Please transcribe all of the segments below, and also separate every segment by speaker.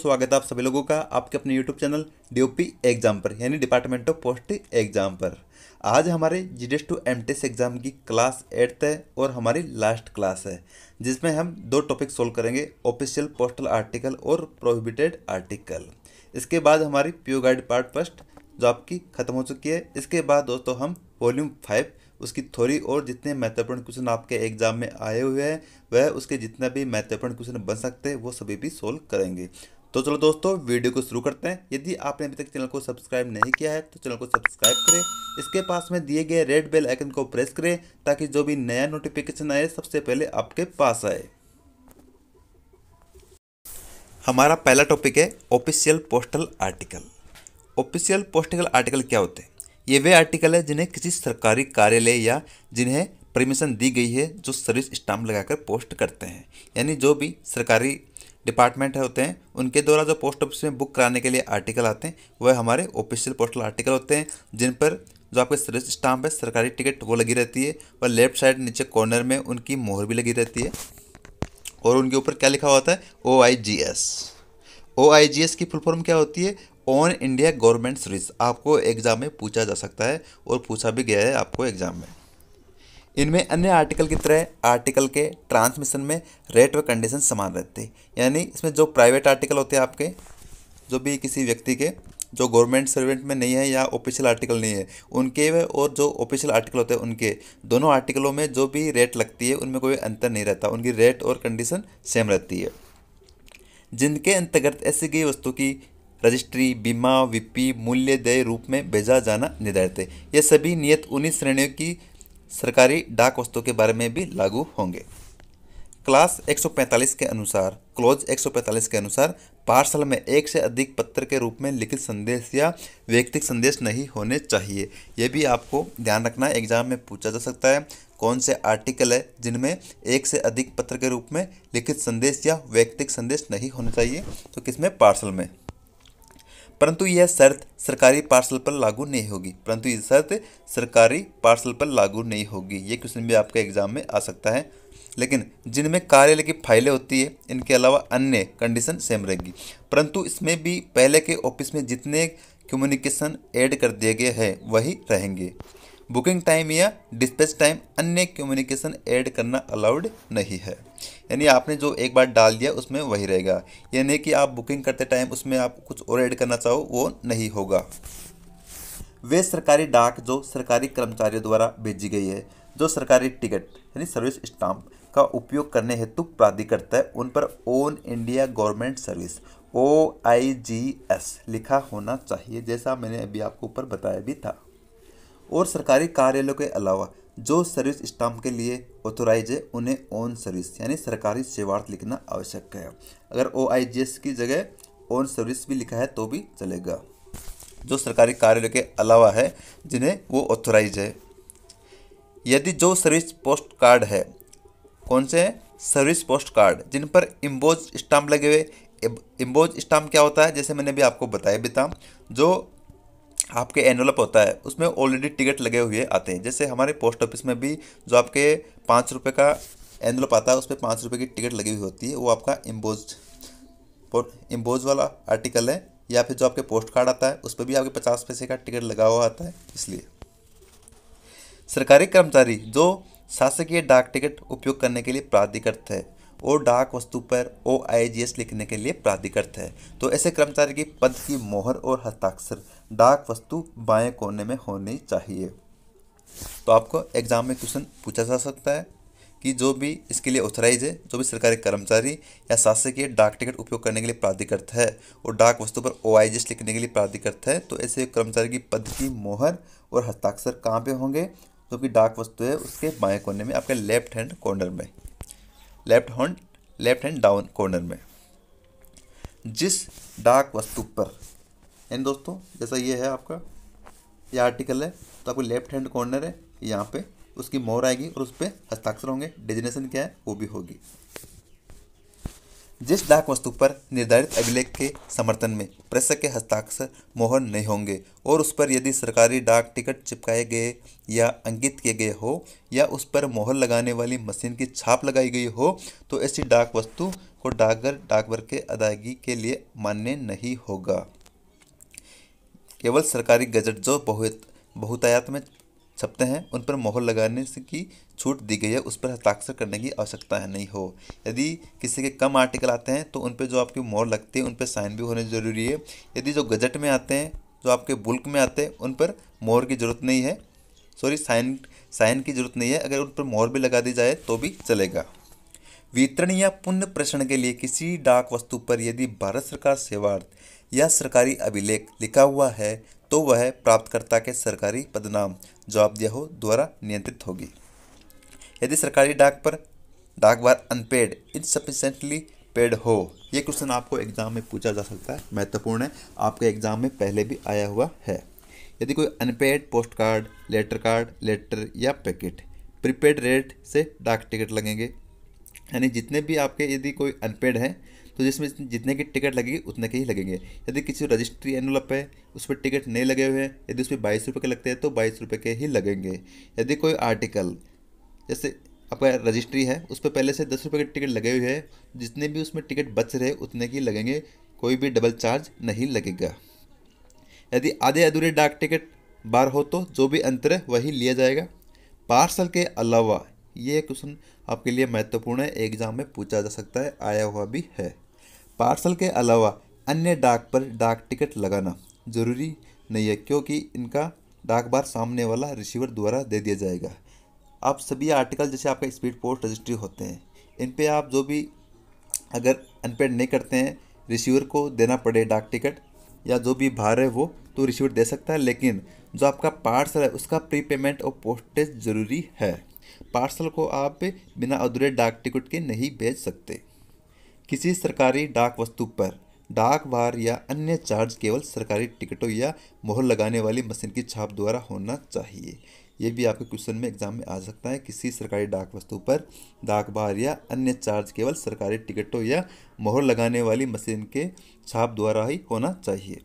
Speaker 1: स्वागत है आप सभी लोगों का आपके अपने यूट्यूब चैनल डीओपी एग्जाम पर यानी डिपार्टमेंट ऑफ पोस्ट एग्जाम पर आज हमारे G D S to M exam की क्लास एट्थ है और हमारी लास्ट क्लास है जिसमें हम दो टॉपिक सोल्व करेंगे ऑफिशियल पोस्टल आर्टिकल और प्रोहिबिटेड आर्टिकल इसके बाद हमारी प्यो गाइड पार्ट फर्स्ट जो आपकी ख़त्म हो चुकी है इसके बाद दोस्तों हम वॉल्यूम फाइव उसकी थोड़ी और जितने महत्वपूर्ण क्वेश्चन आपके एग्जाम में आए हुए हैं वह उसके जितना भी महत्वपूर्ण क्वेश्चन बन सकते हैं वो सभी भी सोल्व करेंगे तो चलो दोस्तों वीडियो को शुरू करते हैं यदि आपने अभी तक चैनल को सब्सक्राइब नहीं किया है तो चैनल को सब्सक्राइब करें इसके पास में दिए गए रेड बेल आइकन को प्रेस करें ताकि जो भी नया नोटिफिकेशन आए सबसे पहले आपके पास आए हमारा पहला टॉपिक है official postal article official postal article क्या होते हैं ये वे आर्टिकल है जिन्हें किसी सरकारी कार्यालय या जिन्हें परमिशन दी गई है जो सर्विस स्टाम्प लगाकर पोस्ट करते हैं यानी जो भी सरकारी डिपार्टमेंट है होते हैं उनके द्वारा जो पोस्ट ऑफिस में बुक कराने के लिए आर्टिकल आते हैं वह हमारे ऑफिशियल पोस्टल आर्टिकल होते हैं जिन पर जो आपके सर्विस स्टाम्प है सरकारी टिकट वो लगी रहती है और लेफ्ट साइड नीचे कॉर्नर में उनकी मोहर भी लगी रहती है और उनके ऊपर क्या लिखा होता है O I G S O I G S की फुल फॉर्म क्या होती है ऑन इंडिया गवर्नमेंट सर्विस आपको एग्ज़ाम में पूछा जा सकता है और पूछा भी गया है आपको एग्ज़ाम में इनमें अन्य आर्टिकल की तरह आर्टिकल के ट्रांसमिशन में रेट व कंडीशन समान रहते हैं यानी इसमें जो प्राइवेट आर्टिकल होते हैं आपके जो भी किसी व्यक्ति के जो गवर्नमेंट सर्वेंट में नहीं है या ऑफिशियल आर्टिकल नहीं है उनके और जो ऑफिशियल आर्टिकल होते हैं उनके दोनों आर्टिकलों में जो भी रेट लगती है उनमें कोई अंतर नहीं रहता उनकी रेट और कंडीशन सेम रहती है जिनके अंतर्गत ऐसी गई वस्तु की रजिस्ट्री बीमा वीपी मूल्य देय रूप में भेजा जाना निर्धारित है ये सभी नियत उन्हीं श्रेणियों की सरकारी डाक वस्तुओं के बारे में भी लागू होंगे क्लास 145 के अनुसार क्लोज 145 के अनुसार पार्सल में एक से अधिक पत्र के रूप में लिखित संदेश या व्यक्तिक संदेश नहीं होने चाहिए यह भी आपको ध्यान रखना है एग्जाम में पूछा जा सकता है कौन से आर्टिकल है जिनमें एक से अधिक पत्र के रूप में लिखित संदेश या व्यक्तिक संदेश नहीं होने चाहिए तो किसमें पार्सल में परंतु यह शर्त सरकारी पार्सल पर लागू नहीं होगी परंतु यह शर्त सरकारी पार्सल पर लागू नहीं होगी ये क्वेश्चन भी आपके एग्जाम में आ सकता है लेकिन जिनमें कार्यालय की फाइलें होती है इनके अलावा अन्य कंडीशन सेम रहेगी परंतु इसमें भी पहले के ऑफिस में जितने कम्युनिकेशन ऐड कर दिए गए हैं वही रहेंगे बुकिंग टाइम या डिस्पैच टाइम अन्य कम्युनिकेशन ऐड करना अलाउड नहीं है यानी आपने जो एक बार डाल दिया उसमें वही रहेगा यानी कि आप बुकिंग करते टाइम उसमें आप कुछ और ऐड करना चाहो वो नहीं होगा वे सरकारी डाक जो सरकारी कर्मचारियों द्वारा भेजी गई है जो सरकारी टिकट यानी सर्विस स्टाम्प का उपयोग करने हेतु प्राधिकृत है उन पर on India government service O I G S लिखा होना चाहिए जैसा मैंने अभी आपको ऊपर बताया भी था और सरकारी कार्यालयों के अलावा जो सर्विस स्टाम्प के लिए ऑथोराइज है उन्हें ऑन सर्विस यानी सरकारी सेवार्थ लिखना आवश्यक है अगर ओ आई जी एस की जगह ऑन सर्विस भी लिखा है तो भी चलेगा जो सरकारी कार्यालय के अलावा है जिन्हें वो ऑथोराइज है यदि जो सर्विस पोस्ट कार्ड है कौन से सर्विस पोस्ट कार्ड जिन पर इम्बोज स्टाम्प लगे हुए इम्बोज स्टाम्प क्या होता है जैसे मैंने भी आपको बताया भी था जो आपके एनवलप होता है उसमें ऑलरेडी टिकट लगे हुए आते हैं जैसे हमारे पोस्ट ऑफिस में भी जो आपके पाँच रुपये का एनवलप आता है उस पर पाँच रुपये की टिकट लगी हुई होती है वो आपका इम्बोज इम्बोज वाला आर्टिकल है या फिर जो आपके पोस्ट कार्ड आता है उस पर भी आपके पचास पैसे का टिकट लगा हुआ आता है इसलिए सरकारी कर्मचारी जो शासकीय डाक टिकट उपयोग करने के लिए प्राधिकृत है और डाक वस्तु पर ओ लिखने के लिए प्राधिकृत है तो ऐसे कर्मचारी की पद की मोहर और हस्ताक्षर डाक वस्तु बाएं कोने में होनी चाहिए तो आपको एग्जाम में क्वेश्चन पूछा जा सकता है कि जो भी इसके लिए ऑथराइज है जो भी सरकारी कर्मचारी या शासकीय डाक टिकट उपयोग करने के लिए प्राधिकृत है और डाक वस्तु पर ओ लिखने के लिए प्राधिकृत है तो ऐसे कर्मचारी की पद की मोहर और हस्ताक्षर कहाँ पर होंगे जो कि डाक वस्तु है उसके बाएं कोने में आपके लेफ्ट हैंड कॉर्नर में left hand left hand down corner में जिस डार्क वस्तु पर यानी दोस्तों जैसा ये है आपका ये आर्टिकल है तो आपको लेफ्ट हैंड कॉर्नर है यहाँ पे उसकी मोर आएगी और उस पर हस्ताक्षर होंगे डेजिनेशन क्या है वो भी होगी जिस डाक वस्तु पर निर्धारित अभिलेख के समर्थन में प्रेषक के हस्ताक्षर मोहर नहीं होंगे और उस पर यदि सरकारी डाक टिकट चिपकाए गए या अंकित किए गए हो या उस पर मोहर लगाने वाली मशीन की छाप लगाई गई हो तो ऐसी डाक वस्तु को डाकघर डाकघर के अदायगी के लिए मान्य नहीं होगा केवल सरकारी गजट जो बहुत बहुतायात में छपते हैं उन पर मोहर लगाने से की छूट दी गई है उस पर हस्ताक्षर करने की आवश्यकता है नहीं हो यदि किसी के कम आर्टिकल आते हैं तो उन पर जो आपकी मोहर लगती है उन पर साइन भी होने ज़रूरी है यदि जो गजट में आते हैं जो आपके बुल्क में आते हैं उन पर मोहर की ज़रूरत नहीं है सॉरी साइन साइन की ज़रूरत नहीं है अगर उन पर मोहर भी लगा दी जाए तो भी चलेगा वितरण या पुण्य प्रेषण के लिए किसी डाक वस्तु पर यदि भारत सरकार सेवार्थ या सरकारी अभिलेख लिखा हुआ है तो वह प्राप्तकर्ता के सरकारी पदनाम जवाब दिया हो द्वारा नियंत्रित होगी यदि सरकारी डाक पर डाक बार अनपेड इनसफिशेंटली पेड हो ये क्वेश्चन आपको एग्जाम में पूछा जा सकता है महत्वपूर्ण है आपके एग्जाम में पहले भी आया हुआ है यदि कोई unpaid post card letter card letter या पैकेट प्रीपेड रेट से डाक टिकट लगेंगे यानी जितने भी आपके यदि कोई अनपेड हैं तो जिसमें जितने की टिकट लगेगी उतने के ही लगेंगे यदि किसी रजिस्ट्री एनुअल है उस पर टिकट नहीं लगे हुए हैं यदि उस पर बाईस रुपये के लगते हैं तो बाईस रुपये के ही लगेंगे यदि कोई आर्टिकल जैसे आपका रजिस्ट्री है उस पर पहले से दस रुपये के टिकट लगे हुए हैं जितने भी उसमें टिकट बच रहे उतने के लगेंगे कोई भी डबल चार्ज नहीं लगेगा यदि आधे अधूरे डाक टिकट बार हो तो जो भी अंतर है वही लिया जाएगा पार्सल के अलावा ये क्वेश्चन आपके लिए महत्वपूर्ण है एग्जाम में पूछा जा सकता है आया हुआ भी है पार्सल के अलावा अन्य डाक पर डाक टिकट लगाना ज़रूरी नहीं है क्योंकि इनका डाक बार सामने वाला रिसीवर द्वारा दे दिया जाएगा आप सभी आर्टिकल जैसे आपके स्पीड पोस्ट रजिस्ट्री होते हैं इन पर आप जो भी अगर अनपेड नहीं करते हैं रिसीवर को देना पड़े डाक टिकट या जो भी भार है वो तो रिसीवर दे सकता है लेकिन जो आपका पार्सल है उसका प्री पेमेंट और पोस्टेज ज़रूरी है पार्सल को आप बिना अधूरे डाक टिकट के नहीं भेज सकते किसी सरकारी डाक वस्तु पर डाक बार या अन्य चार्ज केवल सरकारी टिकटों या मोहर लगाने वाली मशीन की छाप द्वारा होना चाहिए ये भी आपके क्वेश्चन में एग्जाम में आ सकता है किसी सरकारी डाक वस्तु पर डाक बार या अन्य चार्ज केवल सरकारी टिकटों या मोहर लगाने वाली मशीन के छाप द्वारा ही होना चाहिए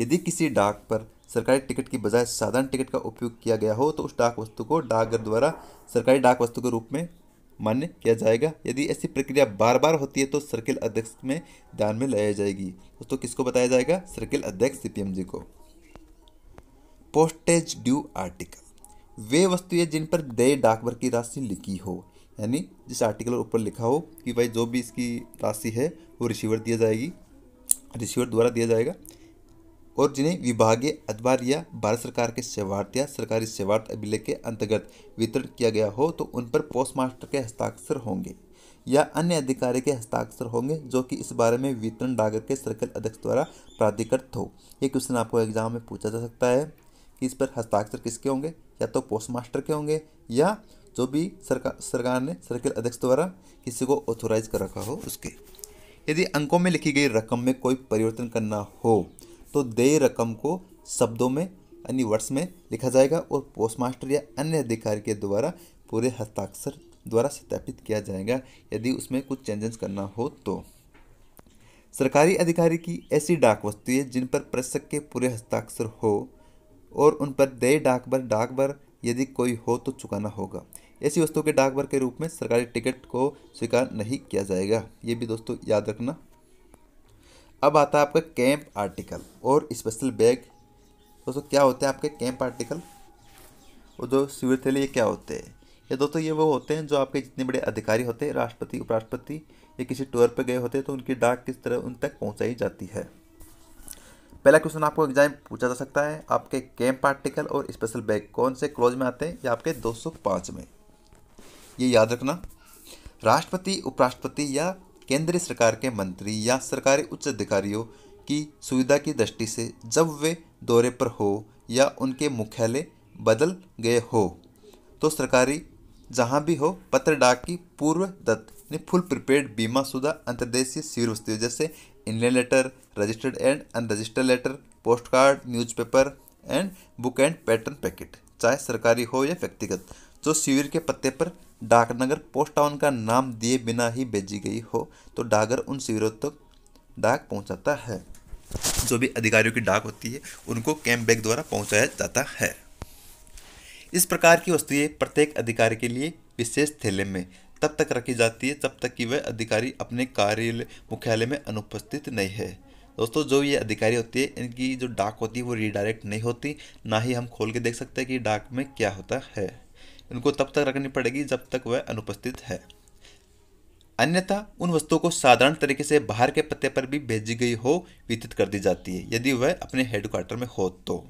Speaker 1: यदि किसी डाक पर सरकारी टिकट की बजाय साधारण टिकट का उपयोग किया गया हो तो उस डाक वस्तु को डाकघर द्वारा सरकारी डाक वस्तु के रूप में मान्य किया जाएगा यदि ऐसी प्रक्रिया बार बार होती है तो सर्किल अध्यक्ष में दान में लाई जाएगी दोस्तों किसको बताया जाएगा सर्किल अध्यक्ष सीपीएम जी को पोस्टेज ड्यू आर्टिकल वे वस्तुएं जिन पर देय डाकबर की राशि लिखी हो यानी जिस आर्टिकल ऊपर लिखा हो कि भाई जो भी इसकी राशि है वो रिसीवर दिया जाएगी रिसीवर द्वारा दिया जाएगा और जिन्हें विभागीय अधिकार या भारत सरकार के सेवार्थ या सरकारी सेवार्थ अभिलेख के अंतर्गत वितरण किया गया हो तो उन पर पोस्ट मास्टर के हस्ताक्षर होंगे या अन्य अधिकारी के हस्ताक्षर होंगे जो कि इस बारे में वितरण डागर के सर्कल अध्यक्ष द्वारा प्राधिकृत हो ये क्वेश्चन आपको एग्जाम में पूछा जा सकता है कि इस पर हस्ताक्षर किसके होंगे या तो पोस्ट मास्टर के होंगे या जो भी सरकार सरकार ने सर्कल अध्यक्ष द्वारा किसी को ऑथोराइज कर रखा हो उसके यदि अंकों में लिखी गई रकम में कोई परिवर्तन करना हो तो देय रकम को शब्दों में यानी वर्ष में लिखा जाएगा और पोस्टमास्टर या अन्य अधिकारी के द्वारा पूरे हस्ताक्षर द्वारा सत्यापित किया जाएगा यदि उसमें कुछ चेंजेस करना हो तो सरकारी अधिकारी की ऐसी डाक वस्तुएं जिन पर प्रेषक के पूरे हस्ताक्षर हो और उन पर देय डाक भर डाक भर यदि कोई हो तो चुकाना होगा ऐसी वस्तुओं के डाक भर के रूप में सरकारी टिकट को स्वीकार नहीं किया जाएगा ये भी दोस्तों याद रखना अब आता है आपका कैंप आर्टिकल और स्पेशल बैग दोस्तों क्या होते हैं आपके कैंप आर्टिकल और जो शिविर थे ये क्या होते हैं ये दोस्तों ये वो होते हैं जो आपके जितने बड़े अधिकारी होते हैं राष्ट्रपति उपराष्ट्रपति या किसी टूर पर गए होते हैं तो उनकी डाक किस तरह उन तक पहुँचाई जाती है पहला क्वेश्चन आपको एग्जाम पूछा जा सकता है आपके कैंप आर्टिकल और स्पेशल बैग कौन से क्लोज में आते हैं या आपके दो में ये याद रखना राष्ट्रपति उपराष्ट्रपति या केंद्र सरकार के मंत्री या सरकारी उच्च अधिकारियों की सुविधा की दृष्टि से जब वे दौरे पर हो या उनके मुख्यालय बदल गए हो तो सरकारी जहाँ भी हो पत्र डाक की पूर्व दत्त यानी फुल प्रिपेड बीमा सुधा अंतर्देशीय शिविर वस्तु जैसे Indian letter registered and unregistered letter post card newspaper and book and pattern packet चाहे सरकारी हो या व्यक्तिगत जो शिविर के पत्ते पर डाकनगर पोस्ट टाउन का नाम दिए बिना ही भेजी गई हो तो डागर उन शिविरों तक डाक पहुंचाता है जो भी अधिकारियों की डाक होती है उनको कैंप बैग द्वारा पहुंचाया जाता है इस प्रकार की वस्तुएं प्रत्येक अधिकारी के लिए विशेष थैले में तब तक रखी जाती है तब तक कि वह अधिकारी अपने कार्यालय मुख्यालय में अनुपस्थित नहीं है दोस्तों जो ये अधिकारी होती है इनकी जो डाक होती है वो रिडायरेक्ट नहीं होती ना ही हम खोल के देख सकते हैं कि डाक में क्या होता है उनको तब तक रखनी पड़ेगी जब तक वह अनुपस्थित है अन्यथा उन वस्तुओं को साधारण तरीके से बाहर के पते पर भी भेजी गई हो वितरित कर दी जाती है यदि वह अपने हेडक्वार्टर में हो तो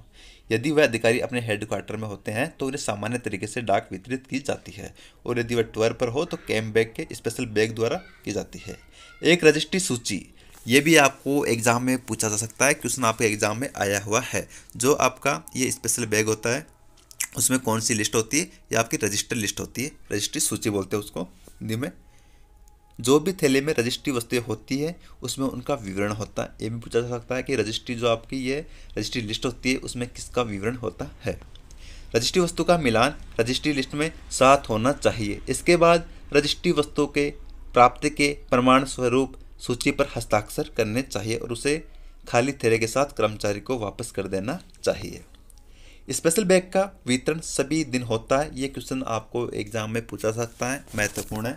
Speaker 1: यदि वह अधिकारी अपने हेडक्वार्टर में होते हैं तो उन्हें सामान्य तरीके से डाक वितरित की जाती है और यदि वह टूर पर हो तो कैम्प बैग के स्पेशल बैग द्वारा की जाती है एक रजिस्ट्री सूची ये भी आपको एग्ज़ाम में पूछा जा सकता है क्वेश्चन आपके एग्ज़ाम में आया हुआ है जो आपका ये स्पेशल बैग होता है उसमें कौन सी लिस्ट होती है या आपकी रजिस्टर लिस्ट होती है रजिस्ट्री सूची बोलते हैं उसको हिंदी में जो भी थैले में रजिस्ट्री वस्तुएं होती है उसमें उनका विवरण होता है ये भी पूछा जा सकता है कि रजिस्ट्री जो आपकी ये रजिस्ट्री लिस्ट होती है उसमें किसका विवरण होता है रजिस्ट्री वस्तु का मिलान रजिस्ट्री लिस्ट में साथ होना चाहिए इसके बाद रजिस्ट्री वस्तु के प्राप्ति के प्रमाण स्वरूप सूची पर हस्ताक्षर करने चाहिए और उसे खाली थैले के साथ कर्मचारी को वापस कर देना चाहिए स्पेशल बैग का वितरण सभी दिन होता है ये क्वेश्चन आपको एग्जाम में पूछा सकता है महत्वपूर्ण है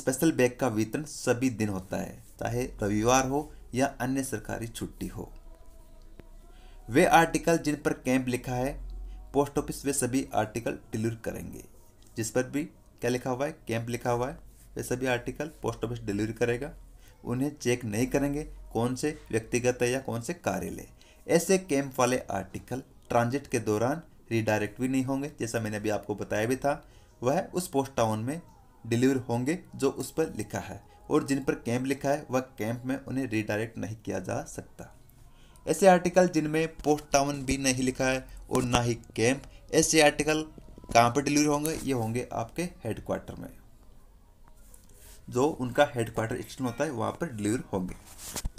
Speaker 1: स्पेशल बैग का वितरण सभी दिन होता है चाहे रविवार हो या अन्य सरकारी छुट्टी हो वे आर्टिकल जिन पर कैंप लिखा है पोस्ट ऑफिस वे सभी आर्टिकल डिलीवर करेंगे जिस पर भी क्या लिखा हुआ है कैंप लिखा हुआ है वे सभी आर्टिकल पोस्ट ऑफिस डिलीवर करेगा उन्हें चेक नहीं करेंगे कौन से व्यक्तिगत है या कौन से कार्यालय ऐसे कैंप वाले आर्टिकल ट्रांजिट के दौरान रिडायरेक्ट भी नहीं होंगे जैसा मैंने अभी आपको बताया भी था वह उस पोस्ट टाउन में डिलीवर होंगे जो उस पर लिखा है और जिन पर कैंप लिखा है वह कैंप में उन्हें रिडायरेक्ट नहीं किया जा सकता ऐसे आर्टिकल जिनमें पोस्ट टाउन भी नहीं लिखा है और ना ही कैंप ऐसे आर्टिकल कहाँ पर डिलीवर होंगे ये होंगे आपके हेडक्वार्टर में जो उनका हेडक्वार्टर स्टेशन होता है वहाँ पर डिलीवर होंगे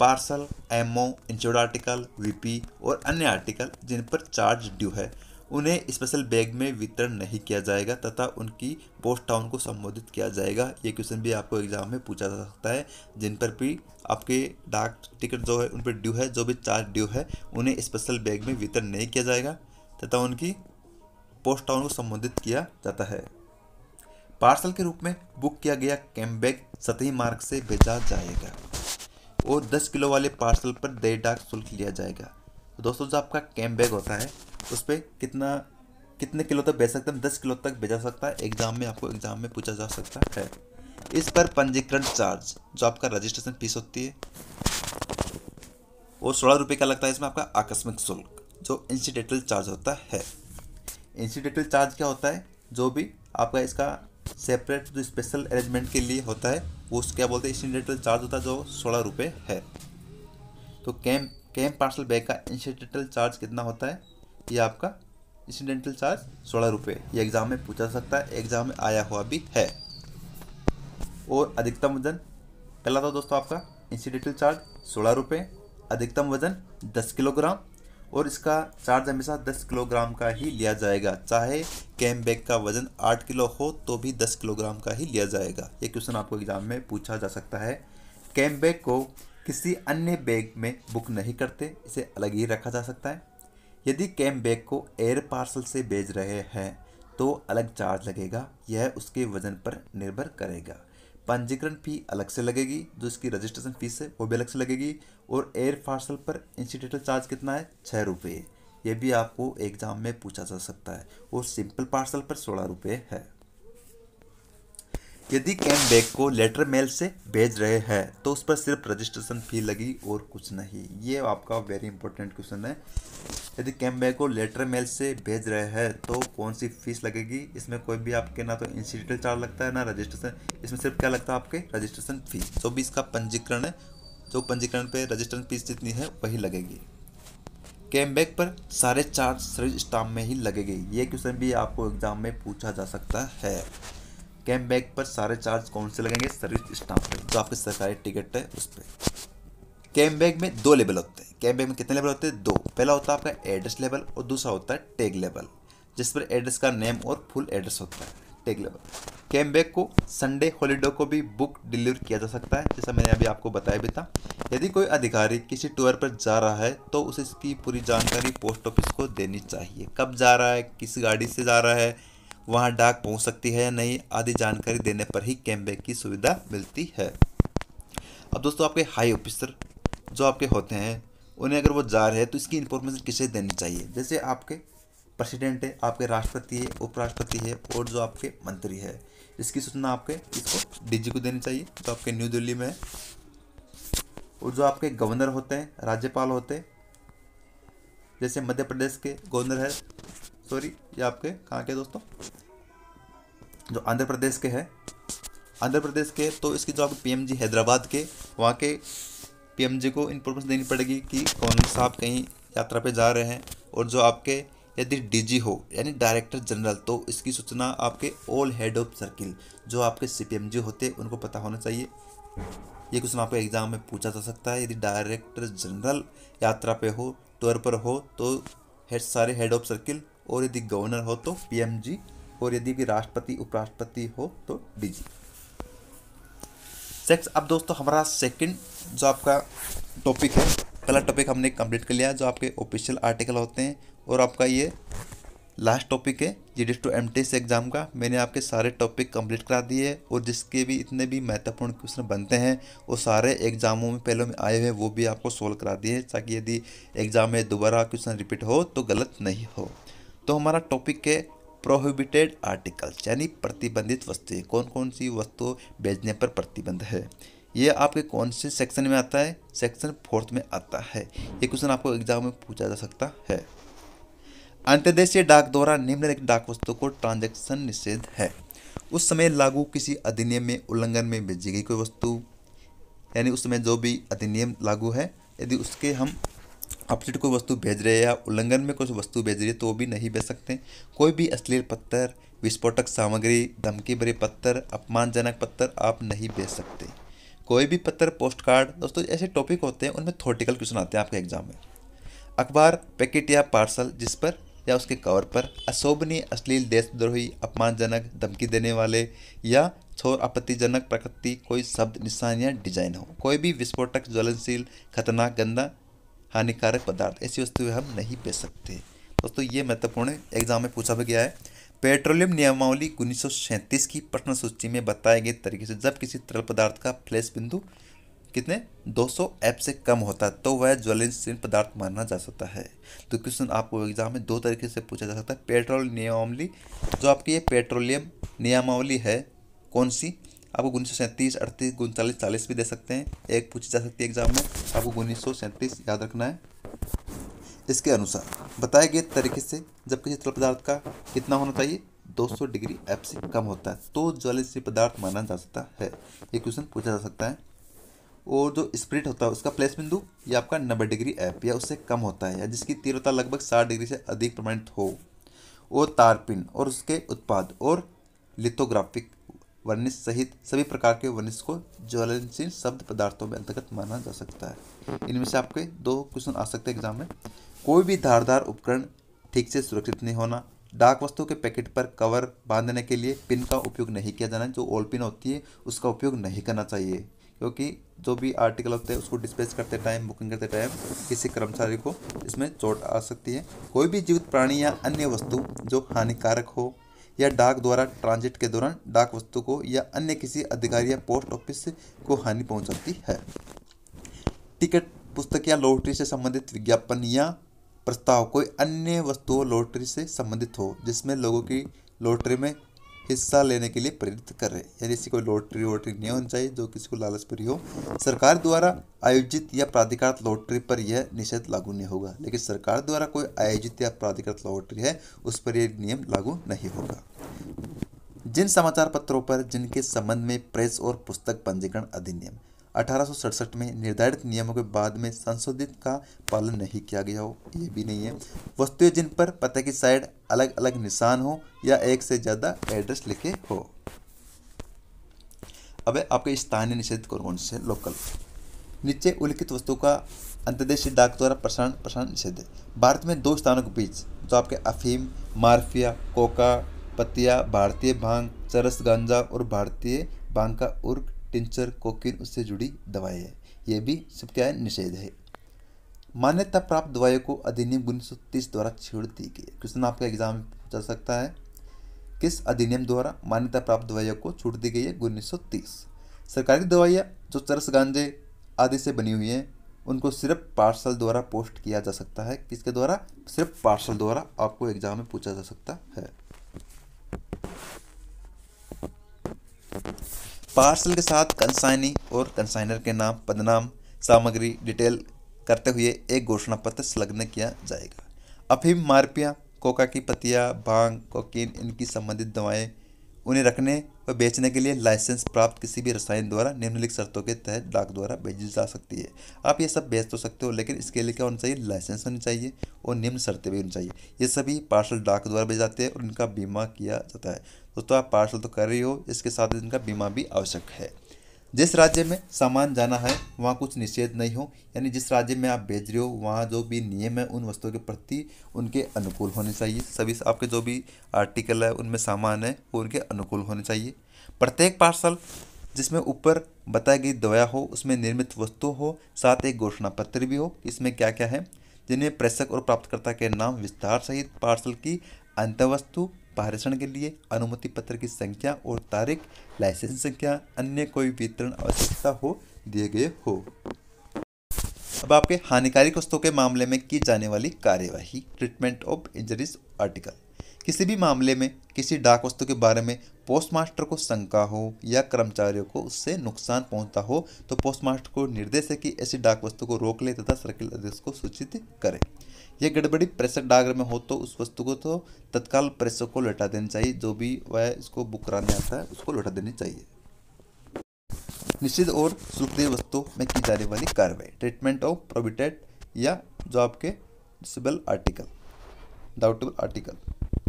Speaker 1: parcel MO insured article VP और अन्य आर्टिकल जिन पर चार्ज ड्यू है उन्हें स्पेशल बैग में वितरण नहीं किया जाएगा तथा उनकी पोस्ट टाउन को संबोधित किया जाएगा ये क्वेश्चन भी आपको एग्जाम में पूछा जा सकता है जिन पर भी आपके डाक टिकट जो है उन पर ड्यू है जो भी चार्ज ड्यू है उन्हें स्पेशल बैग में वितरण नहीं किया जाएगा तथा उनकी पोस्ट टाउन को संबोधित किया जाता है पार्सल के रूप में बुक किया गया कैम बैग सतही मार्ग से भेजा जाएगा और 10 किलो वाले पार्सल पर देर डाक शुल्क लिया जाएगा तो दोस्तों जो आपका कैम बैग होता है उस पर कितना कितने किलो तक भेज सकते हैं दस किलो तक भेजा सकता है एग्जाम में आपको एग्जाम में पूछा जा सकता है इस पर पंजीकरण चार्ज जो आपका रजिस्ट्रेशन फीस होती है और सोलह रुपये का लगता है इसमें आपका आकस्मिक शुल्क जो इंसिडेंटल चार्ज होता है इंसिडेंटल चार्ज क्या होता है जो भी आपका इसका सेपरेट जो स्पेशल अरेंजमेंट के लिए होता है वो क्या बोलते हैं इंसिडेंटल चार्ज होता है जो सोलह रुपये है तो कैम कैम पार्सल बैग का इंसिडेंटल चार्ज कितना होता है ये आपका इंसिडेंटल चार्ज सोलह रुपये ये एग्ज़ाम में पूछा सकता है एग्ज़ाम में आया हुआ भी है और अधिकतम वजन पहला था दोस्तों आपका इंसिडेंटल चार्ज सोलह रुपये अधिकतम वजन दस किलोग्राम और इसका चार्ज हमेशा 10 किलोग्राम का ही लिया जाएगा चाहे कैम बैग का वजन 8 किलो हो तो भी 10 किलोग्राम का ही लिया जाएगा ये क्वेश्चन आपको एग्जाम में पूछा जा सकता है कैम बैग को किसी अन्य बैग में बुक नहीं करते इसे अलग ही रखा जा सकता है यदि कैम बैग को एयर पार्सल से भेज रहे हैं तो अलग चार्ज लगेगा यह उसके वजन पर निर्भर करेगा पंजीकरण फ़ी अलग से लगेगी जो इसकी रजिस्ट्रेशन फ़ीस है वो भी अलग से लगेगी और एयर पार्सल पर इंसिडेंटल चार्ज कितना है छः रुपये ये भी आपको एग्जाम में पूछा जा सकता है और सिंपल पार्सल पर सोलह रुपये है यदि कैम बैग को लेटर मेल से भेज रहे हैं तो उस पर सिर्फ रजिस्ट्रेशन फ़ी लगी और कुछ नहीं ये आपका वेरी इंपॉर्टेंट क्वेश्चन है यदि कैम बैग को लेटर मेल से भेज रहे हैं तो कौन सी फीस लगेगी इसमें कोई भी आपके ना तो इंसिडेंटल चार्ज लगता है ना रजिस्ट्रेशन इसमें सिर्फ क्या लगता है आपके रजिस्ट्रेशन फ़ीस जो भी इसका पंजीकरण है जो पंजीकरण पे रजिस्ट्रेशन फीस जितनी है वही लगेगी कैम बैक पर सारे चार सर्विस स्टाफ में ही लगेगी ये क्वेश्चन भी आपको एग्जाम में पूछा जा सकता है कैम बैक पर सारे चार्ज कौन से लगेंगे सर्विस स्टाफ पर जो आपके सरकारी टिकट है उस पर कैम बैग में दो लेवल होते हैं कैम बैग में कितने लेवल होते हैं दो पहला होता है आपका एड्रेस लेवल और दूसरा होता है टैग लेवल जिस पर एड्रेस का नेम और फुल एड्रेस होता है टेगलर कैमबैक को संडे हॉलीडे को भी बुक डिलीवर किया जा सकता है जैसा मैंने अभी आपको बताया भी था यदि कोई अधिकारी किसी टूर पर जा रहा है तो उसे इसकी पूरी जानकारी पोस्ट ऑफिस को देनी चाहिए कब जा रहा है किस गाड़ी से जा रहा है वहाँ डाक पहुँच सकती है या नहीं आदि जानकारी देने पर ही कैमबैक की सुविधा मिलती है अब दोस्तों आपके हाई ऑफिसर जो आपके होते हैं उन्हें अगर वो जा रहे हैं तो इसकी इन्फॉर्मेशन किसे देनी चाहिए जैसे आपके प्रेसिडेंट है आपके राष्ट्रपति है उपराष्ट्रपति है और जो आपके मंत्री है इसकी सूचना आपके इसको डीजी को देनी चाहिए जो तो आपके न्यू दिल्ली में है और जो आपके गवर्नर होते हैं राज्यपाल होते हैं जैसे मध्य प्रदेश के गवर्नर है सॉरी ये आपके कहाँ के दोस्तों जो आंध्र प्रदेश के हैं आंध्र प्रदेश के तो इसकी जो आपके पीएमजी हैदराबाद के वहाँ के पीएमजी को इन्फॉर्मेशन देनी पड़ेगी कि कौन साहब कहीं यात्रा पे जा रहे हैं और जो आपके यदि डीजी हो यानी डायरेक्टर जनरल तो इसकी सूचना आपके ऑल हेड ऑफ सर्किल जो आपके सीपीएमजी होते हैं उनको पता होना चाहिए ये क्वेश्चन आपको एग्जाम में पूछा जा सकता है यदि डायरेक्टर जनरल यात्रा पे हो टूर पर हो तो हेड सारे हेड ऑफ सर्किल और यदि गवर्नर हो तो पीएमजी और यदि भी राष्ट्रपति उपराष्ट्रपति हो तो डीजी सेक्स अब दोस्तों हमारा सेकंड जो आपका टॉपिक है पहला टॉपिक हमने कंप्लीट कर लिया जो आपके ऑफिशियल आर्टिकल होते हैं और आपका ये लास्ट टॉपिक है जी टू एम एग्ज़ाम का मैंने आपके सारे टॉपिक कंप्लीट करा दिए हैं और जिसके भी इतने भी महत्वपूर्ण क्वेश्चन बनते हैं वो सारे एग्ज़ामों में पहले में आए हुए वो भी आपको सोल्व करा दिए ताकि यदि एग्ज़ाम में दोबारा क्वेश्चन रिपीट हो तो गलत नहीं हो तो हमारा टॉपिक है प्रोहिबिटेड आर्टिकल्स यानी प्रतिबंधित वस्तुएँ कौन कौन सी वस्तु बेचने पर प्रतिबंध है ये आपके कौन से सेक्शन में आता है सेक्शन फोर्थ में आता है ये क्वेश्चन आपको एग्ज़ाम में पूछा जा सकता है अंतर्देशीय डाक द्वारा निम्नलिखित डाक वस्तु को ट्रांजैक्शन निषेध है उस समय लागू किसी अधिनियम में उल्लंघन में भेजी गई कोई वस्तु यानी उस समय जो भी अधिनियम लागू है यदि उसके हम अपडेट कोई वस्तु भेज रहे हैं या उल्लंघन में कुछ वस्तु भेज रही है तो वो भी नहीं भेज सकते कोई भी अश्लील पत्थर विस्फोटक सामग्री धमकी भरे पत्थर अपमानजनक पत्थर आप नहीं भेज सकते कोई भी पत्थर पोस्ट कार्ड दोस्तों ऐसे टॉपिक होते हैं उनमें थोटिकल क्वेश्चन आते हैं आपके एग्जाम में अखबार पैकेट या पार्सल जिस पर या उसके कवर पर अशोभनीय अश्लील देशद्रोही अपमानजनक धमकी देने वाले या छोर आपत्तिजनक प्रकृति कोई शब्द निशान या डिजाइन हो कोई भी विस्फोटक ज्वलनशील खतरनाक गंदा हानिकारक पदार्थ ऐसी वस्तुएं हम नहीं बेच सकते दोस्तों ये महत्वपूर्ण एग्जाम में पूछा भी गया है पेट्रोलियम नियमावली उन्नीस की प्रश्न सूची में बताए गए तरीके से जब किसी तरल पदार्थ का फ्लैश बिंदु कितने 200 सौ से कम होता है तो वह ज्वलनशील पदार्थ माना जा सकता है तो क्वेश्चन आपको एग्जाम में दो तरीके से पूछा जा सकता है पेट्रोल नियमावली जो आपकी ये पेट्रोलियम नियमावली है कौन सी आपको उन्नीस सौ सैंतीस अड़तीस उनचालीस चालीस भी दे सकते हैं एक पूछी जा सकती है एग्जाम में आपको उन्नीस सौ सैंतीस याद रखना है इसके अनुसार बताए गए तरीके से जब किसी तरल पदार्थ का कितना होना चाहिए 200 डिग्री एफ से कम होता है तो ज्वलनशील पदार्थ माना जा सकता है ये क्वेश्चन पूछा जा सकता है और जो स्प्रिट होता है उसका प्लेस बिंदु या आपका नब्बे डिग्री एप या उससे कम होता है या जिसकी तीव्रता लगभग साठ डिग्री से अधिक प्रमाणित हो और तारपिन और उसके उत्पाद और लिथोग्राफिक वर्निस सहित सभी प्रकार के वर्निस को ज्वलनशील शब्द पदार्थों में अंतर्गत माना जा सकता है इनमें से आपके दो क्वेश्चन आ सकते हैं एग्जाम में कोई भी धारदार उपकरण ठीक से सुरक्षित नहीं होना डाक वस्तु के पैकेट पर कवर बांधने के लिए पिन का उपयोग नहीं किया जाना जो ओल पिन होती है उसका उपयोग नहीं करना चाहिए क्योंकि जो भी आर्टिकल होते हैं उसको डिस्पेस करते टाइम बुकिंग करते टाइम किसी कर्मचारी को इसमें चोट आ सकती है कोई भी जीवित प्राणी या अन्य वस्तु जो हानिकारक हो या डाक द्वारा ट्रांजिट के दौरान डाक वस्तु को या अन्य किसी अधिकारी या पोस्ट ऑफिस को हानि पहुंच सकती है टिकट पुस्तक या लॉटरी से संबंधित विज्ञापन या प्रस्ताव कोई अन्य वस्तु लॉटरी से संबंधित हो जिसमें लोगों की लॉटरी में हिस्सा लेने के लिए प्रेरित कर रहे यानी इसी कोई लॉटरी वोटरी नहीं होनी चाहिए जो किसी को लालच पर हो सरकार द्वारा आयोजित या प्राधिकृत लॉटरी पर यह निषेध लागू नहीं होगा लेकिन सरकार द्वारा कोई आयोजित या प्राधिकृत लॉटरी है उस पर यह नियम लागू नहीं होगा जिन समाचार पत्रों पर जिनके संबंध में प्रेस और पुस्तक पंजीकरण अधिनियम अठारह में निर्धारित नियमों के बाद में संशोधित का पालन नहीं किया गया हो ये भी नहीं है वस्तुएं जिन पर पते की साइड अलग अलग निशान हो या एक से ज़्यादा एड्रेस लिखे हो अब आपके स्थानीय निषेध कौन कौन से लोकल नीचे उल्लिखित वस्तु का अंतर्देशीय डाक द्वारा प्रसारण प्रसारण निषेध है भारत में दो स्थानों के बीच जो आपके अफीम मार्फिया कोका पतिया भारतीय भांग चरस गांजा और भारतीय भांग का उर्ग टिंचर कोकिन उससे जुड़ी दवाएं हैं ये भी सब क्या है निषेध है मान्यता प्राप्त दवाइयों को अधिनियम उन्नीस तीस द्वारा छूट दी गई क्वेश्चन आपका एग्जाम पूछा सकता है किस अधिनियम द्वारा मान्यता प्राप्त दवाइयों को छूट दी गई है उन्नीस सरकारी दवाइयाँ जो चरस गांजे आदि से बनी हुई हैं उनको सिर्फ पार्सल द्वारा पोस्ट किया जा सकता है किसके द्वारा सिर्फ पार्सल द्वारा आपको एग्जाम में पूछा जा सकता है पार्सल के साथ कंसाइनी और कंसाइनर के नाम पदनाम सामग्री डिटेल करते हुए एक घोषणा पत्र संलग्न किया जाएगा अफीम मारपिया कोका की पतिया भांग कोकीन इनकी संबंधित दवाएं उन्हें रखने व बेचने के लिए लाइसेंस प्राप्त किसी भी रसायन द्वारा निम्नलिखित शर्तों के तहत डाक द्वारा भेजी जा सकती है आप ये सब बेच तो सकते हो लेकिन इसके लिए क्या होना चाहिए लाइसेंस होनी चाहिए और निम्न शर्तें भी होनी चाहिए ये सभी पार्सल डाक द्वारा भेजे जाते हैं और इनका बीमा किया जाता है दोस्तों आप पार्सल तो कर रही हो इसके साथ इनका बीमा भी आवश्यक है जिस राज्य में सामान जाना है वहाँ कुछ निषेध नहीं हो यानी जिस राज्य में आप भेज रहे हो वहाँ जो भी नियम है उन वस्तुओं के प्रति उनके अनुकूल होने चाहिए सभी आपके जो भी आर्टिकल है उनमें सामान है वो उनके अनुकूल होने चाहिए प्रत्येक पार्सल जिसमें ऊपर बताई गई दवा हो उसमें निर्मित वस्तु हो साथ एक घोषणा पत्र भी हो इसमें क्या क्या है जिनमें प्रेषक और प्राप्तकर्ता के नाम विस्तार सहित पार्सल की वस्तु पारेषण के लिए अनुमति पत्र की संख्या और तारीख लाइसेंस संख्या अन्य कोई वितरण आवश्यकता हो दिए गए हो अब आपके हानिकारी वस्तुओं के मामले में की जाने वाली कार्यवाही ट्रीटमेंट ऑफ इंजरीज आर्टिकल किसी भी मामले में किसी डाक वस्तु के बारे में पोस्टमास्टर को शंका हो या कर्मचारियों को उससे नुकसान पहुंचता हो तो पोस्टमास्टर को निर्देश है कि ऐसी डाक वस्तु को रोक ले तथा सर्किल अध्यक्ष को सूचित करें यह गड़बड़ी प्रेशर डागर में हो तो उस वस्तु को तो तत्काल प्रेशर को लौटा देना चाहिए जो भी वह इसको बुक कराने आता है उसको लौटा देनी चाहिए निश्चित और सुखदेय वस्तु में की जाने वाली कार्रवाई ट्रीटमेंट ऑफ प्रोविटेड या जो आपके डिसबल आर्टिकल डाउटेबल आर्टिकल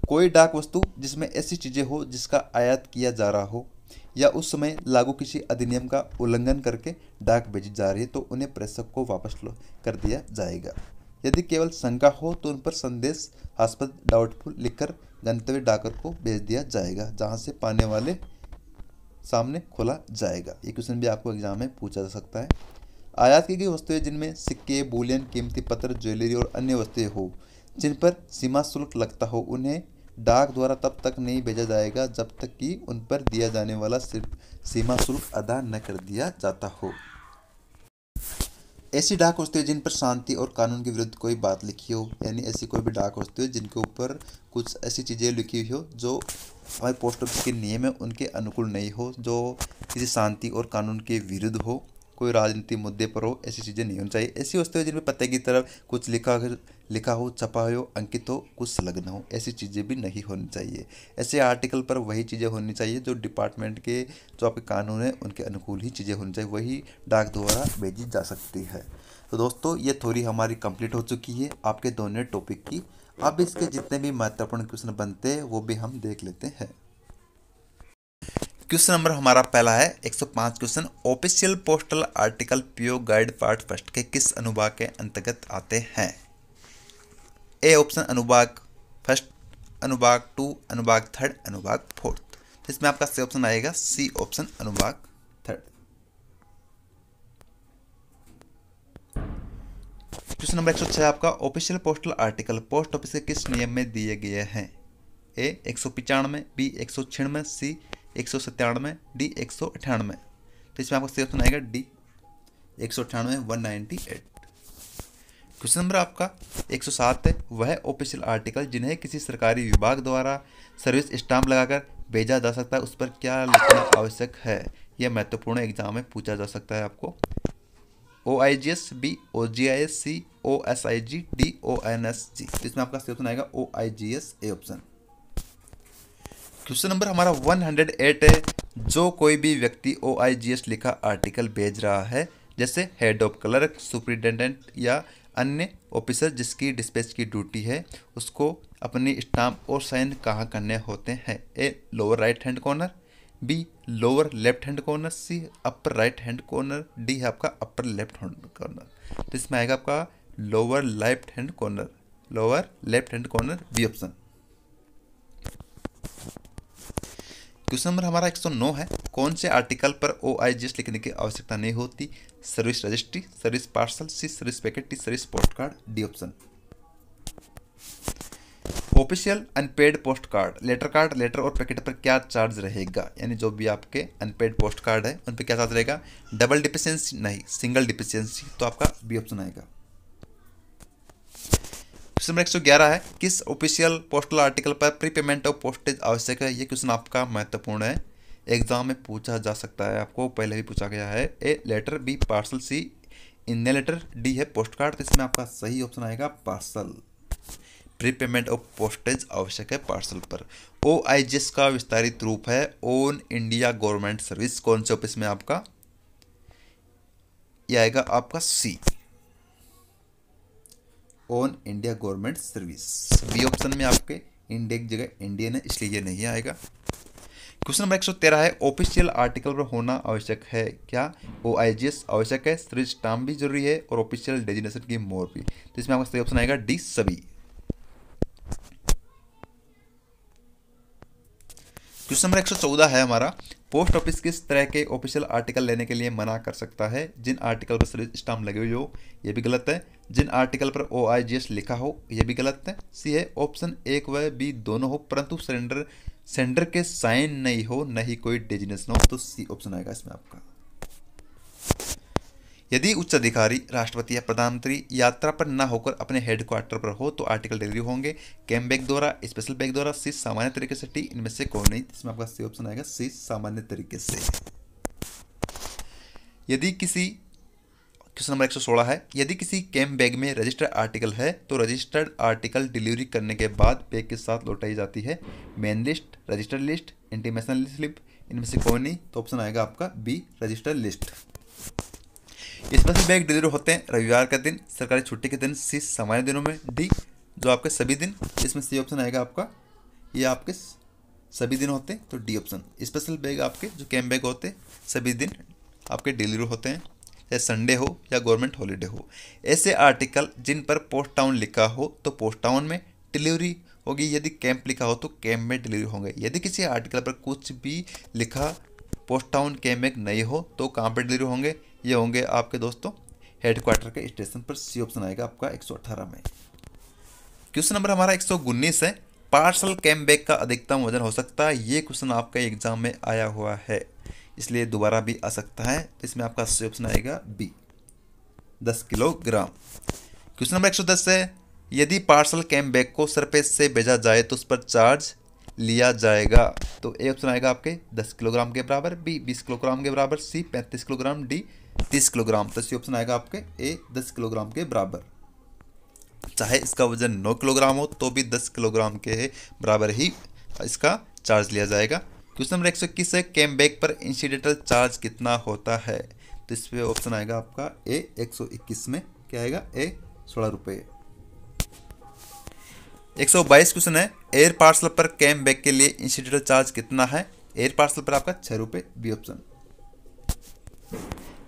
Speaker 1: कोई डाक वस्तु जिसमें ऐसी चीज़ें हो जिसका आयात किया जा रहा हो या उस समय लागू किसी अधिनियम का उल्लंघन करके डाक भेजी जा रही है तो उन्हें प्रेषक को वापस कर दिया जाएगा यदि केवल शंका हो तो उन पर संदेश हास्पद डाउटफुल लिखकर गंतव्य डाकर को भेज दिया जाएगा जहाँ से पाने वाले सामने खोला जाएगा ये क्वेश्चन भी आपको एग्जाम में पूछा जा सकता है आयात की गई वस्तुएं जिनमें सिक्के बुलियन कीमती पत्र ज्वेलरी और अन्य वस्तुएं हो जिन पर सीमा शुल्क लगता हो उन्हें डाक द्वारा तब तक नहीं भेजा जाएगा जब तक कि उन पर दिया जाने वाला सिर्फ सीमा शुल्क अदा न कर दिया जाता हो ऐसी डाक होती है जिन पर शांति और कानून के विरुद्ध कोई बात लिखी हो यानी ऐसी कोई भी डाक होती हो जिनके ऊपर कुछ ऐसी चीज़ें लिखी हुई हो जो हमारे पोस्ट ऑफिस के नियम है उनके अनुकूल नहीं हो जो किसी शांति और कानून के विरुद्ध हो कोई राजनीति मुद्दे पर हो ऐसी चीज़ें नहीं होनी चाहिए ऐसी वस्तु है जिनमें पत्ते की तरफ कुछ लिखा लिखा हो छपा हो अंकित हो कुछ संलग्न हो ऐसी चीज़ें भी नहीं होनी चाहिए ऐसे आर्टिकल पर वही चीज़ें होनी चाहिए जो डिपार्टमेंट के जो आपके कानून हैं उनके अनुकूल ही चीज़ें होनी चाहिए वही डाक द्वारा भेजी जा सकती है तो दोस्तों ये थोड़ी हमारी कंप्लीट हो चुकी है आपके दोनों टॉपिक की अब इसके जितने भी महत्वपूर्ण क्वेश्चन बनते हैं वो भी हम देख लेते हैं क्वेश्चन नंबर हमारा पहला है 105 question official postal article PO guide part first के किस अनुभाग के अंतर्गत आते हैं ए ऑप्शन अनुभाग फर्स्ट अनुभाग टू अनुभाग थर्ड अनुभाग फोर्थ तो इसमें आपका सी ऑप्शन आएगा सी ऑप्शन अनुभाग थर्ड क्वेश्चन नंबर 106 आपका official postal article post office के किस नियम में दिए गए हैं ए एक सौ पिचानवे बी एक सौ छियानवे सी एक सौ सत्तानवे डी एक सौ अठानवे तो इसमें आपका सही ऑप्शन आएगा डी एक सौ अठानवे one ninety eight question number आपका 107 है वह ऑफिशियल आर्टिकल जिन्हें किसी सरकारी विभाग द्वारा सर्विस स्टाम्प लगाकर भेजा जा सकता है उस पर क्या लिखना आवश्यक है यह महत्वपूर्ण एग्जाम में पूछा जा सकता है आपको O I G S B O G I S C O S I G D O N S G इसमें आपका सही ऑप्शन आएगा O I G S A option question number हमारा 108 है जो कोई भी व्यक्ति ओ लिखा आर्टिकल भेज रहा है जैसे हेड ऑफ क्लर्क सुप्रिंटेंडेंट या अन्य ऑफिसर जिसकी डिस्पैच की ड्यूटी है उसको अपने स्टाम्प और साइन कहाँ करने होते हैं A lower right hand corner B lower left hand corner C upper right hand corner D है आपका अपर लेफ्ट हैंड कॉर्नर तो इसमें आएगा आपका lower left hand corner lower left hand corner B option question number हमारा 109 है कौन से आर्टिकल पर ओ आई जी एस लिखने की आवश्यकता नहीं होती service registry service parcel C service packet T service post card D option official unpaid post card letter card letter और पैकेट पर क्या चार्ज रहेगा यानी जो भी आपके अनपेड पोस्ट कार्ड है उन पर क्या चार्ज रहेगा डबल डिफिशियंसी नहीं सिंगल डिफिशियंसी तो आपका बी ऑप्शन आएगा क्वेश्चन नंबर एक है किस ऑफिशियल पोस्टल आर्टिकल पर प्री पेमेंट ऑफ पोस्टेज आवश्यक है ये क्वेश्चन आपका महत्वपूर्ण है एग्जाम में पूछा जा सकता है आपको पहले भी पूछा गया है A letter B parcel C in letter D है पोस्ट कार्ड तो इसमें आपका सही ऑप्शन आएगा पार्सल पेमेंट ऑफ पोस्टेज आवश्यक है पार्सल पर ओ आई जी एस का विस्तारित रूप है ओन इंडिया गवर्नमेंट सर्विस कौन से ऑफिस में आपका यह आएगा आपका C on India government service B option में आपके इंडिया की जगह इंडियन है इसलिए ये नहीं आएगा क्वेश्चन नंबर एक सौ तेरह है ऑफिशियल आर्टिकल पर होना आवश्यक है क्या ओ आई जी एस आवश्यक है सर्विस स्टाम भी जरूरी है और ऑफिशियल डेजिनेशन की मोर भी तो इसमें आपका सही ऑप्शन आएगा डी सभी क्वेश्चन नंबर एक सौ चौदह है हमारा पोस्ट ऑफिस किस तरह के ऑफिशियल आर्टिकल लेने के लिए मना कर सकता है जिन आर्टिकल पर सर्विस स्टाम्प लगे हुए हो ये भी गलत है जिन आर्टिकल पर ओ आई जी एस लिखा हो ये भी गलत है सी है ऑप्शन एक व बी दोनों हो परंतु सिलेंडर सेंडर के साइन नहीं हो न ही कोई डेजिनेशन हो तो सी ऑप्शन आएगा इसमें आपका यदि उच्च अधिकारी राष्ट्रपति या प्रधानमंत्री यात्रा पर न होकर अपने हेडक्वार्टर पर हो तो आर्टिकल डिलीवरी होंगे कैम बैग द्वारा स्पेशल बैग द्वारा सी सामान्य तरीके से टी इनमें से कौन नहीं इसमें आपका सी ऑप्शन आएगा सी सामान्य तरीके से यदि किसी क्वेश्चन नंबर एक है यदि किसी कैम बैग में रजिस्टर्ड आर्टिकल है तो रजिस्टर्ड आर्टिकल डिलीवरी करने के बाद बैग के साथ लौटाई जाती है main list registered list international slip इनमें से कोई नहीं तो ऑप्शन आएगा आपका B registered list special bank deliver होते हैं रविवार का दिन सरकारी छुट्टी के दिन सी सामान्य दिनों में डी जो आपके सभी दिन इसमें सी ऑप्शन आएगा आपका ये आपके सभी दिन होते हैं तो डी ऑप्शन स्पेशल बैग आपके जो कैम बैग होते हैं सभी दिन आपके डिलीवर होते हैं चाहे संडे हो या गवर्नमेंट हॉलीडे हो ऐसे आर्टिकल जिन पर पोस्ट टाउन लिखा हो तो पोस्ट टाउन में डिलीवरी होगी यदि कैंप लिखा हो तो कैंप में डिलीवरी होंगे यदि किसी आर्टिकल पर कुछ भी लिखा पोस्ट टाउन कैंप में नहीं हो तो कहाँ पर डिलीवरी होंगे ये होंगे आपके दोस्तों हेड क्वार्टर के स्टेशन पर सी ऑप्शन आएगा आपका एक में क्वेश्चन नंबर हमारा एक है पार्सल कैम बैग का अधिकतम वजन हो सकता है ये क्वेश्चन आपका एग्जाम में आया हुआ है इसलिए दोबारा भी आ सकता है तो इसमें आपका सी ऑप्शन आएगा बी दस किलोग्राम क्वेश्चन नंबर 110 है यदि पार्सल कैम बैग को सरफेस से भेजा जाए तो उस पर चार्ज लिया जाएगा तो ए ऑप्शन आएगा आपके 10 किलोग्राम के बराबर बी 20 किलोग्राम के बराबर सी 35 किलोग्राम डी तीस किलोग्राम तो सी ऑप्शन आएगा आपके ए दस किलोग्राम के बराबर चाहे इसका वजन नौ किलोग्राम हो तो भी दस किलोग्राम के बराबर ही इसका चार्ज लिया जाएगा क्वेश्चन नंबर एक सौ इक्कीस है कैम बैग पर इंसिडेंटल चार्ज कितना होता है तो इस पर ऑप्शन आएगा आपका ए एक सौ इक्कीस में क्या आएगा ए सोलह रुपये एक सौ बाईस क्वेश्चन है एयर पार्सल पर कैम बैग के लिए इंसिडेंटल चार्ज कितना है एयर पार्सल पर आपका छः रुपये बी ऑप्शन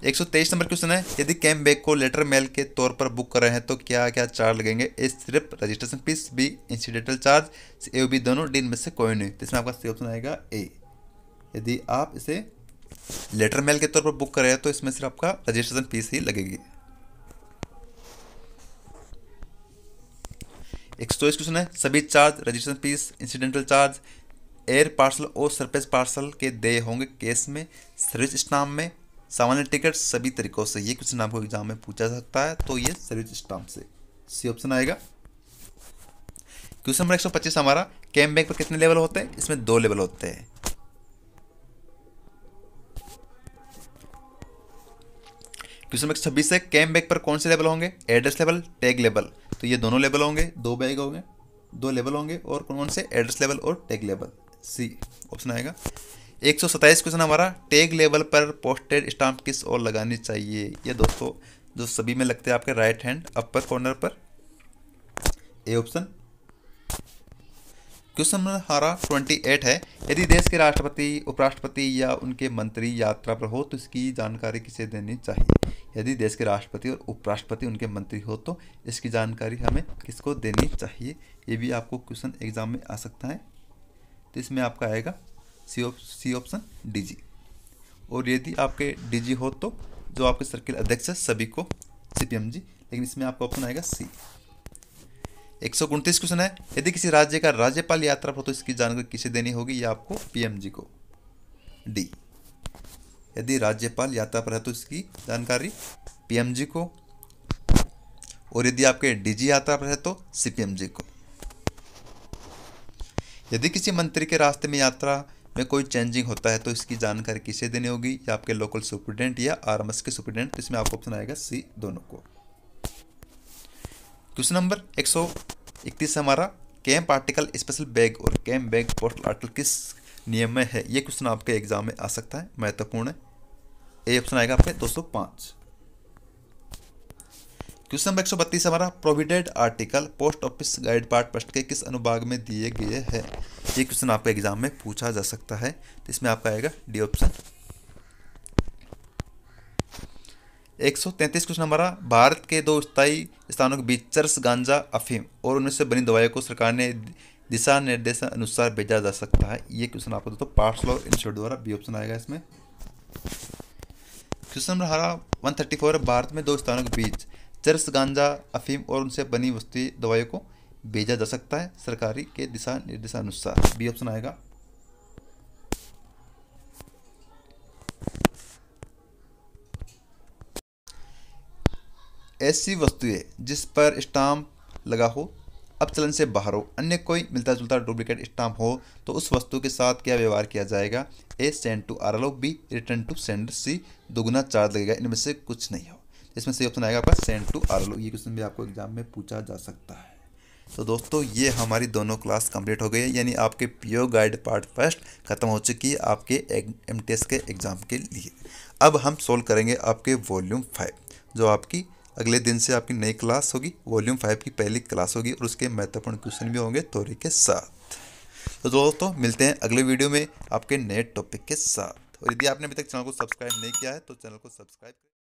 Speaker 1: एक सौ तेईस नंबर क्वेश्चन है यदि कैम बैग को लेटर मेल के तौर पर बुक कर रहे हैं तो क्या क्या चार्ज लगेंगे ए सिर्फ registration fees B incidental charge A B दोनों डी इनमें से कोई नहीं तो इसमें आपका सी ऑप्शन आएगा ए यदि आप इसे लेटर मेल के तौर पर बुक कर रहे हैं तो इसमें सिर्फ आपका रजिस्ट्रेशन फीस ही लगेगी एक सौ चौबीस क्वेश्चन है सभी charge registration fees incidental charge air parcel और सरफेस पार्सल के दे होंगे केस में सर्विस स्टाम्प में सामान्य टिकट सभी तरीकों से ये क्वेश्चन आपको एग्जाम में पूछा सकता है तो ये सर्विस स्टाम्प से सी ऑप्शन आएगा क्वेश्चन नंबर 125 हमारा कैम बैंक पर कितने लेवल होते हैं इसमें दो लेवल होते हैं क्वेश्चन नंबर छब्बीस है कैम बैग पर कौन से लेवल होंगे एड्रेस लेवल टैग लेवल तो ये दोनों लेवल होंगे दो बैग होंगे दो लेवल होंगे और कौन कौन से एड्रेस लेवल और टैग लेवल सी ऑप्शन आएगा एक क्वेश्चन हमारा टेग लेवल पर पोस्टेड स्टाम्प किस और लगानी चाहिए ये दोस्तों जो सभी में लगते हैं आपके राइट हैंड अपर कॉर्नर पर ए ऑप्शन क्वेश्चन नंबर हमारा ट्वेंटी एट है यदि देश के राष्ट्रपति उपराष्ट्रपति या उनके मंत्री यात्रा पर हो तो इसकी जानकारी किसे देनी चाहिए यदि देश के राष्ट्रपति और उपराष्ट्रपति उनके मंत्री हो तो इसकी जानकारी हमें किसको देनी चाहिए ये भी आपको क्वेश्चन एग्जाम में आ सकता है तो इसमें आपका आएगा सी सी ऑप्शन डीजी और यदि आपके डीजी हो तो जो आपके सर्किल अध्यक्ष है सभी को सीपीएमजी लेकिन इसमें आपका ऑप्शन आएगा सी एक सौ क्वेश्चन है यदि किसी राज्य का राज्यपाल यात्रा हो तो इसकी जानकारी किसे देनी होगी या आपको पीएमजी को डी यदि राज्यपाल यात्रा पर है तो इसकी जानकारी पीएमजी को और यदि आपके डीजी यात्रा पर है तो सीपीएमजी को यदि किसी मंत्री के रास्ते में यात्रा में कोई चेंजिंग होता है तो इसकी जानकारी किसे देनी होगी या आपके लोकल सुप्रिटेंडेंट या आर के सुप्रिटेंडेंट तो इसमें आपको ऑप्शन आएगा सी दोनों को क्वेश्चन नंबर एक सौ इकतीस हमारा कैंप आर्टिकल स्पेशल बैग और कैंप बैग पोस्टल आर्टिकल किस नियम में है ये क्वेश्चन आपके एग्जाम में आ सकता है महत्वपूर्ण है ए ऑप्शन आएगा आपके 205 क्वेश्चन नंबर एक हमारा provident article post office guide part प्रश्न के किस अनुभाग में दिए गए हैं ये क्वेश्चन आपके एग्जाम में पूछा जा सकता है तो इसमें आपका आएगा डी ऑप्शन एक सौ तैंतीस क्वेश्चन हमारा भारत के दो स्थायी स्थानों के बीच चर्स गांजा अफीम और उनमें से बनी दवाइयों को सरकार ने दिशा निर्देश अनुसार भेजा जा सकता है ये क्वेश्चन आपको दोस्तों पार्सल और इंस्टीट्यूट द्वारा बी ऑप्शन आएगा इसमें क्वेश्चन नंबर हमारा वन थर्टी फोर भारत में दो स्थानों के बीच चरस गांजा अफीम और उनसे बनी वस्तु दवाइयों को भेजा जा सकता है सरकारी के दिशा निर्देशानुसार बी ऑप्शन आएगा ऐसी वस्तुएं जिस पर स्टाम्प लगा हो अब चलन से बाहर हो अन्य कोई मिलता जुलता डुप्लीकेट स्टाम्प हो तो उस वस्तु के साथ क्या व्यवहार किया जाएगा A send to R L O B return to sender C दोगुना चार्ज लगेगा इनमें से कुछ नहीं हो इसमें सही ऑप्शन आएगा आपका सेंड टू आर ये क्वेश्चन भी आपको एग्जाम में पूछा जा सकता है तो दोस्तों ये हमारी दोनों क्लास कंप्लीट हो गई है यानी आपके पीओ गाइड पार्ट फर्स्ट खत्म हो चुकी है आपके एम के एग्ज़ाम के लिए अब हम सोल्व करेंगे आपके वॉल्यूम फाइव जो आपकी अगले दिन से आपकी नई क्लास होगी वॉल्यूम फाइव की पहली क्लास होगी और उसके महत्वपूर्ण क्वेश्चन भी होंगे थोड़ी के साथ तो दोस्तों मिलते हैं अगले वीडियो में आपके नए टॉपिक के साथ और यदि आपने अभी तक चैनल को सब्सक्राइब नहीं किया है तो चैनल को सब्सक्राइब